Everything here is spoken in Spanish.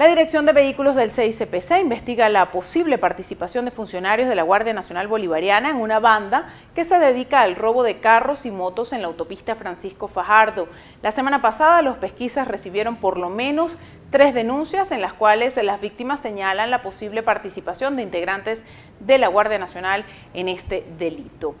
La Dirección de Vehículos del CICPC investiga la posible participación de funcionarios de la Guardia Nacional Bolivariana en una banda que se dedica al robo de carros y motos en la autopista Francisco Fajardo. La semana pasada los pesquisas recibieron por lo menos tres denuncias en las cuales las víctimas señalan la posible participación de integrantes de la Guardia Nacional en este delito.